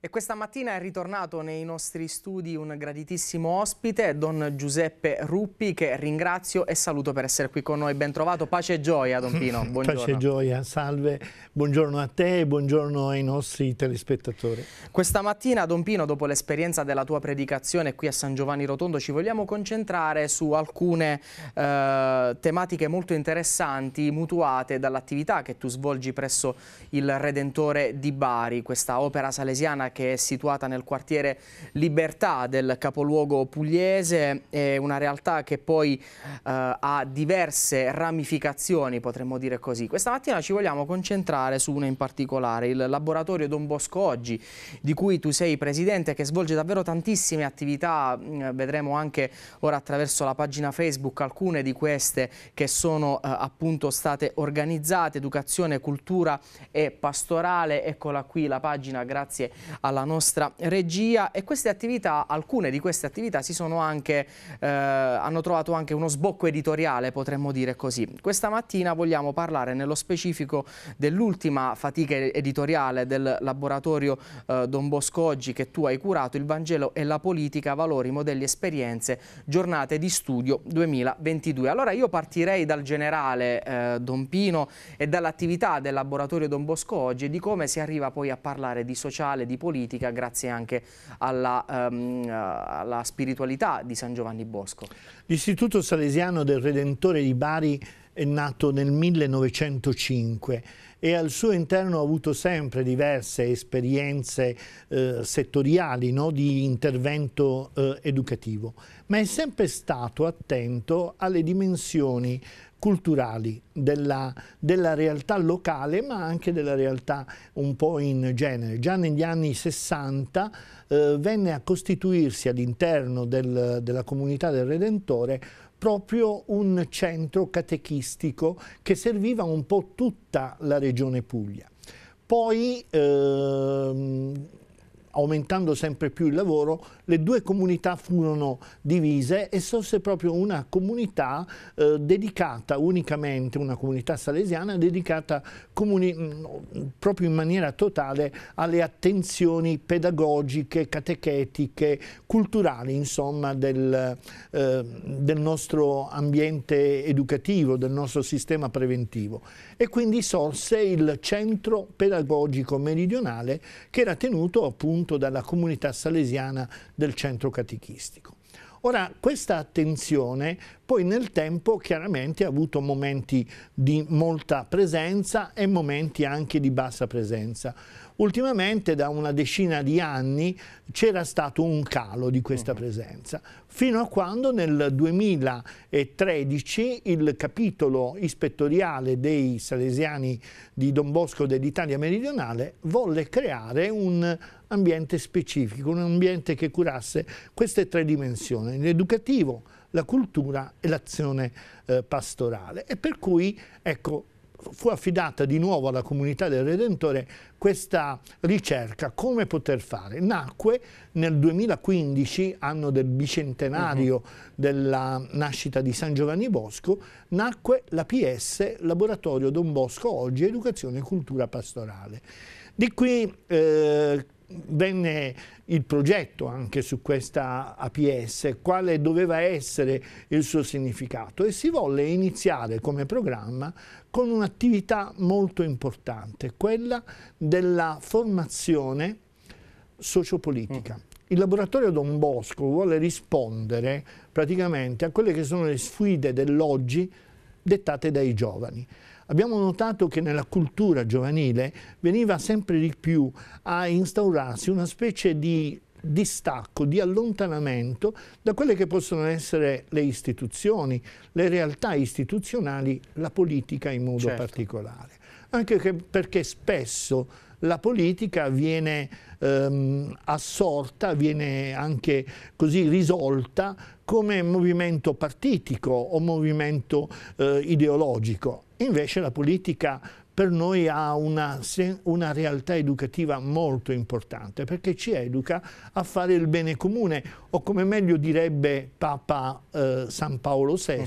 E questa mattina è ritornato nei nostri studi un graditissimo ospite, Don Giuseppe Ruppi, che ringrazio e saluto per essere qui con noi. Ben trovato, pace e gioia, Don Pino. Buongiorno. Pace e gioia, salve. Buongiorno a te e buongiorno ai nostri telespettatori. Questa mattina, Don Pino, dopo l'esperienza della tua predicazione qui a San Giovanni Rotondo, ci vogliamo concentrare su alcune eh, tematiche molto interessanti mutuate dall'attività che tu svolgi presso il Redentore di Bari, questa opera salesiana che è situata nel quartiere Libertà del capoluogo pugliese, è una realtà che poi eh, ha diverse ramificazioni, potremmo dire così. Questa mattina ci vogliamo concentrare su una in particolare, il laboratorio Don Bosco Oggi, di cui tu sei presidente, che svolge davvero tantissime attività, mm, vedremo anche ora attraverso la pagina Facebook alcune di queste che sono eh, appunto state organizzate, educazione, cultura e pastorale, eccola qui la pagina grazie alla nostra regia e queste attività, alcune di queste attività si sono anche, eh, hanno trovato anche uno sbocco editoriale, potremmo dire così. Questa mattina vogliamo parlare nello specifico dell'ultima fatica editoriale del laboratorio eh, Don Bosco Oggi che tu hai curato, il Vangelo e la politica, valori, modelli, esperienze, giornate di studio 2022. Allora io partirei dal generale eh, Don Pino e dall'attività del laboratorio Don Bosco Oggi e di come si arriva poi a parlare di sociale, di politica politica grazie anche alla, um, alla spiritualità di San Giovanni Bosco. L'Istituto Salesiano del Redentore di Bari è nato nel 1905 e al suo interno ha avuto sempre diverse esperienze eh, settoriali no? di intervento eh, educativo, ma è sempre stato attento alle dimensioni culturali della, della, realtà locale ma anche della realtà un po' in genere. Già negli anni 60 eh, venne a costituirsi all'interno del, della comunità del Redentore proprio un centro catechistico che serviva un po' tutta la regione Puglia. Poi ehm, aumentando sempre più il lavoro, le due comunità furono divise e sorse proprio una comunità eh, dedicata unicamente, una comunità salesiana dedicata comuni, mm, proprio in maniera totale alle attenzioni pedagogiche, catechetiche, culturali, insomma, del, eh, del nostro ambiente educativo, del nostro sistema preventivo. E quindi sorse il centro pedagogico meridionale che era tenuto appunto sostenuto dalla comunità salesiana del centro catechistico. Ora, questa attenzione poi nel tempo chiaramente ha avuto momenti di molta presenza e momenti anche di bassa presenza. Ultimamente da una decina di anni c'era stato un calo di questa mhm. presenza, fino a quando nel 2013 il capitolo ispettoriale dei salesiani di Don Bosco dell'Italia meridionale volle creare un ambiente specifico, un ambiente che curasse queste tre dimensioni, l'educativo, la cultura e l'azione eh, pastorale. E per cui, ecco, fu affidata di nuovo alla comunità del Redentore questa ricerca, come poter fare. Nacque nel 2015, anno del bicentenario uh mhm. -huh. della nascita di San Giovanni Bosco, nacque la PS Laboratorio Don Bosco Oggi Educazione e Cultura Pastorale. Di qui eh, venne il progetto anche su questa APS, quale doveva essere il suo significato e si volle iniziare come programma con un'attività molto importante, quella della formazione sociopolitica. Mm. Il laboratorio Don Bosco vuole rispondere praticamente a quelle che sono le sfide dell'oggi dettate dai giovani. Abbiamo notato che nella cultura giovanile veniva sempre di più a instaurarsi una specie di distacco, di allontanamento da quelle che possono essere le istituzioni, le realtà istituzionali, la politica in modo certo. particolare. Anche perché spesso la politica viene ehm, assorta, viene anche così risolta come movimento partitico o movimento eh, ideologico. Invece la politica per noi ha una, una realtà educativa molto importante perché ci educa a fare il bene comune o come meglio direbbe Papa eh, San Paolo VI, uh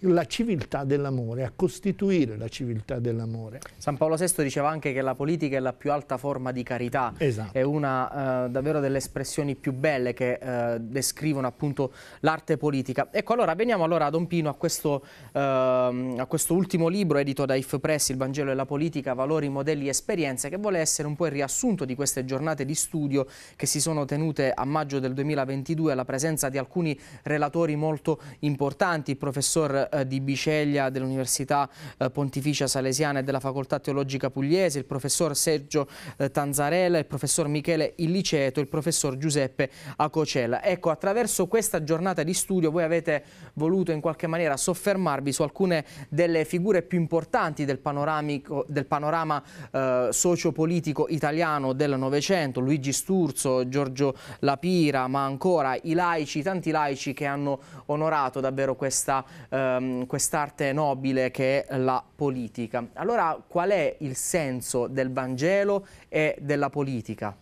-huh. la civiltà dell'amore, a costituire la civiltà dell'amore. San Paolo VI diceva anche che la politica è la più alta forma di carità, esatto. è una eh, davvero delle espressioni più belle che eh, descrivono appunto l'arte politica. Ecco allora veniamo allora a Don Pino a questo, ehm, a questo ultimo libro edito da If Press, Il Vangelo e della politica, valori, modelli e esperienze che vuole essere un po' il riassunto di queste giornate di studio che si sono tenute a maggio del 2022 alla presenza di alcuni relatori molto importanti, il professor eh, Di Biceglia dell'Università eh, Pontificia Salesiana e della Facoltà Teologica Pugliese, il professor Sergio eh, Tanzarella, il professor Michele Illiceto, il professor Giuseppe Acocella. Ecco, attraverso questa giornata di studio voi avete voluto in qualche maniera soffermarvi su alcune delle figure più importanti del panoramico del panorama eh, sociopolitico italiano del Novecento, Luigi Sturzo, Giorgio Lapira, ma ancora i laici, tanti laici che hanno onorato davvero questa ehm, quest'arte nobile che è la politica. Allora qual è il senso del Vangelo e della politica?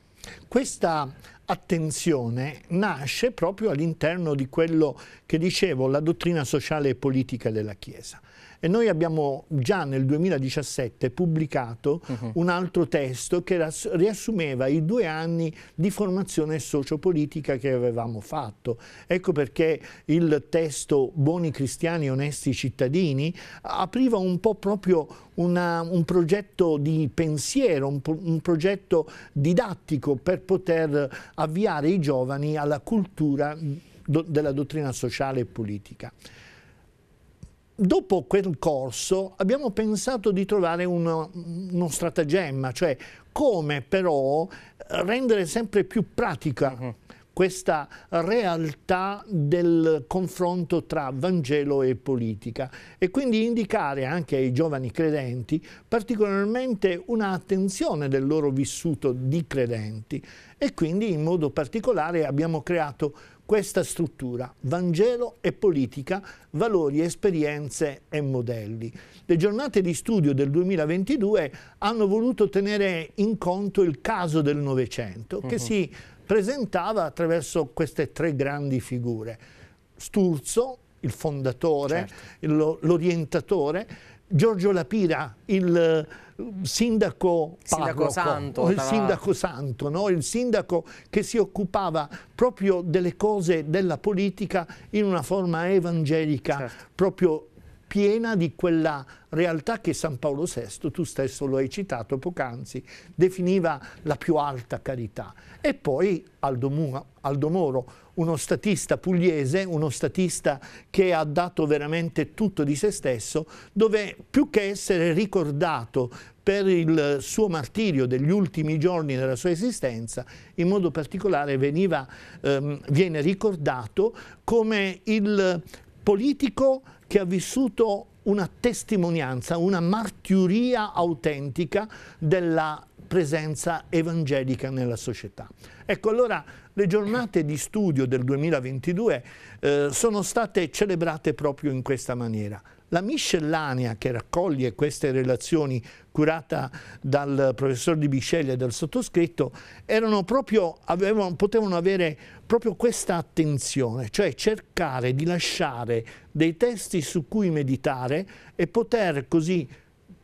Questa attenzione nasce proprio all'interno di quello che dicevo, la dottrina sociale e politica della Chiesa. E noi abbiamo già nel 2017 pubblicato uh mhm. -huh. un altro testo che riassumeva i due anni di formazione sociopolitica che avevamo fatto. Ecco perché il testo Buoni cristiani, onesti cittadini apriva un po' proprio una, un progetto di pensiero, un, pro, un, progetto didattico per poter avviare i giovani alla cultura do, della dottrina sociale e politica. Dopo quel corso abbiamo pensato di trovare uno, uno stratagemma, cioè come però rendere sempre più pratica mm-hmm. questa realtà del confronto tra Vangelo e politica e quindi indicare anche ai giovani credenti particolarmente un'attenzione del loro vissuto di credenti e quindi in modo particolare abbiamo creato questa struttura, Vangelo e politica, valori, esperienze e modelli. Le giornate di studio del 2022 hanno voluto tenere in conto il caso del Novecento, che uh mhm. -huh. si presentava attraverso queste tre grandi figure. Sturzo, il fondatore, certo. l'orientatore, Giorgio Lapira, il eh, sindaco, sindaco santo, il sindaco santo, no? il sindaco che si occupava proprio delle cose della politica in una forma evangelica, certo. proprio piena di quella realtà che San Paolo VI, tu stesso lo hai citato poc'anzi, definiva la più alta carità. E poi Aldo, Muro, Aldo Moro, uno statista pugliese, uno statista che ha dato veramente tutto di se stesso, dove più che essere ricordato per il suo martirio degli ultimi giorni della sua esistenza, in modo particolare veniva, ehm, viene ricordato come il politico che ha vissuto una testimonianza, una martiria autentica della presenza evangelica nella società. Ecco allora le giornate di studio del 2022 eh, sono state celebrate proprio in questa maniera. La miscellanea che raccoglie queste relazioni curata dal professor Di Biscelli e dal sottoscritto proprio, avevano, potevano avere proprio questa attenzione, cioè cercare di lasciare dei testi su cui meditare e poter così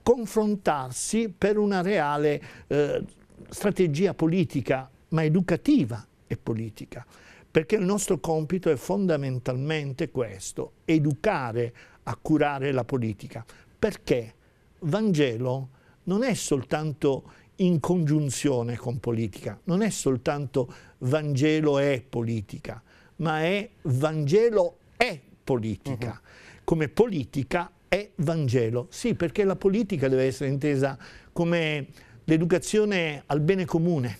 confrontarsi per una reale eh, strategia politica ma educativa e politica, perché il nostro compito è fondamentalmente questo, educare a curare la politica, perché Vangelo non è soltanto in congiunzione con politica, non è soltanto Vangelo e politica, ma è Vangelo e politica, uh mhm. -huh. come politica è Vangelo. Sì, perché la politica deve essere intesa come l'educazione al bene comune,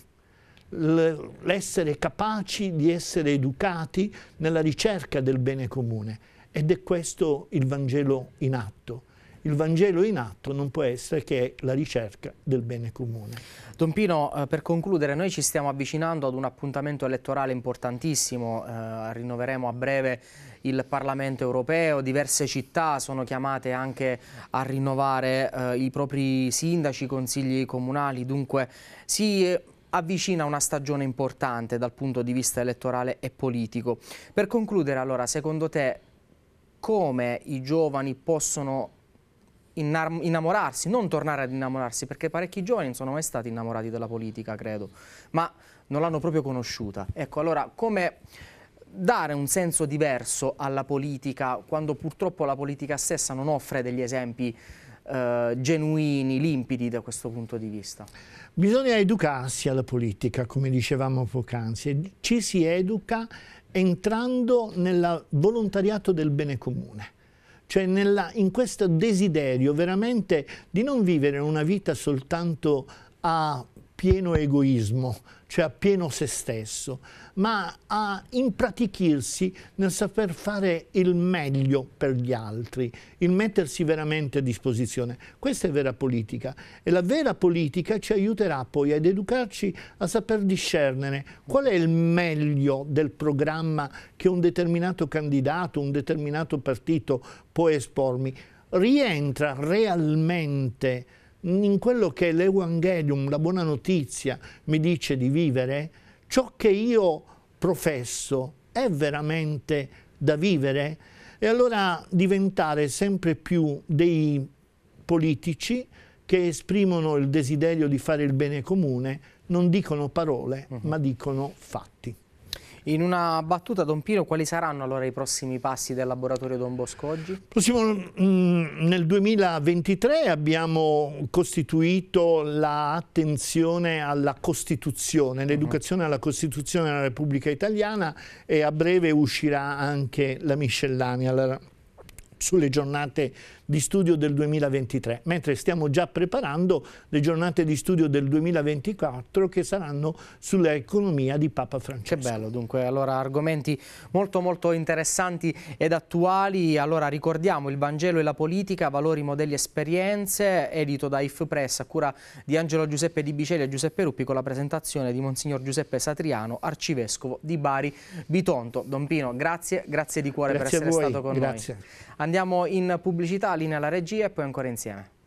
l'essere capaci di essere educati nella ricerca del bene comune. Ed è questo il Vangelo in atto. Il Vangelo in atto non può essere che la ricerca del bene comune. Don Pino, eh, per concludere, noi ci stiamo avvicinando ad un appuntamento elettorale importantissimo, eh, rinnoveremo a breve il Parlamento europeo, diverse città sono chiamate anche a rinnovare eh, i propri sindaci, consigli comunali, dunque si eh, avvicina una stagione importante dal punto di vista elettorale e politico. Per concludere allora, secondo te come i giovani possono innamorarsi, non tornare ad innamorarsi, perché parecchi giovani non sono mai stati innamorati della politica, credo, ma non l'hanno proprio conosciuta. Ecco, allora come dare un senso diverso alla politica quando purtroppo la politica stessa non offre degli esempi eh, genuini, limpidi da questo punto di vista? Bisogna educarsi alla politica, come dicevamo poc'anzi. Ci si educa entrando nel volontariato del bene comune cioè nella, in questo desiderio veramente di non vivere una vita soltanto a pieno egoismo, cioè a pieno se stesso, ma a impratichirsi nel saper fare il meglio per gli altri, il mettersi veramente a disposizione. Questa è vera politica e la vera politica ci aiuterà poi ad educarci a saper discernere qual è il meglio del programma che un determinato candidato, un determinato partito può espormi. Rientra realmente in quello che l'Evangelium, la buona notizia, mi dice di vivere, ciò che io professo è veramente da vivere? E allora diventare sempre più dei politici che esprimono il desiderio di fare il bene comune, non dicono parole, uh mhm. -huh. ma dicono fatti. In una battuta, Don Pino, quali saranno allora i prossimi passi del laboratorio Don Bosco oggi? Prossimo, mm, nel 2023 abbiamo costituito l'attenzione alla Costituzione, l'educazione alla Costituzione della Repubblica Italiana e a breve uscirà anche la miscellanea, sulle giornate di studio del 2023, mentre stiamo già preparando le giornate di studio del 2024 che saranno sull'economia di Papa Francesco. Che bello, dunque, allora argomenti molto molto interessanti ed attuali. Allora ricordiamo il Vangelo e la politica, valori, modelli, esperienze, edito da IF Press a cura di Angelo Giuseppe Di Bicelli e Giuseppe Ruppi con la presentazione di Monsignor Giuseppe Satriano, arcivescovo di Bari Bitonto. Don Pino, grazie, grazie di cuore grazie per essere stato con grazie. noi. Andiamo in pubblicità Catalina alla regia e poi ancora insieme.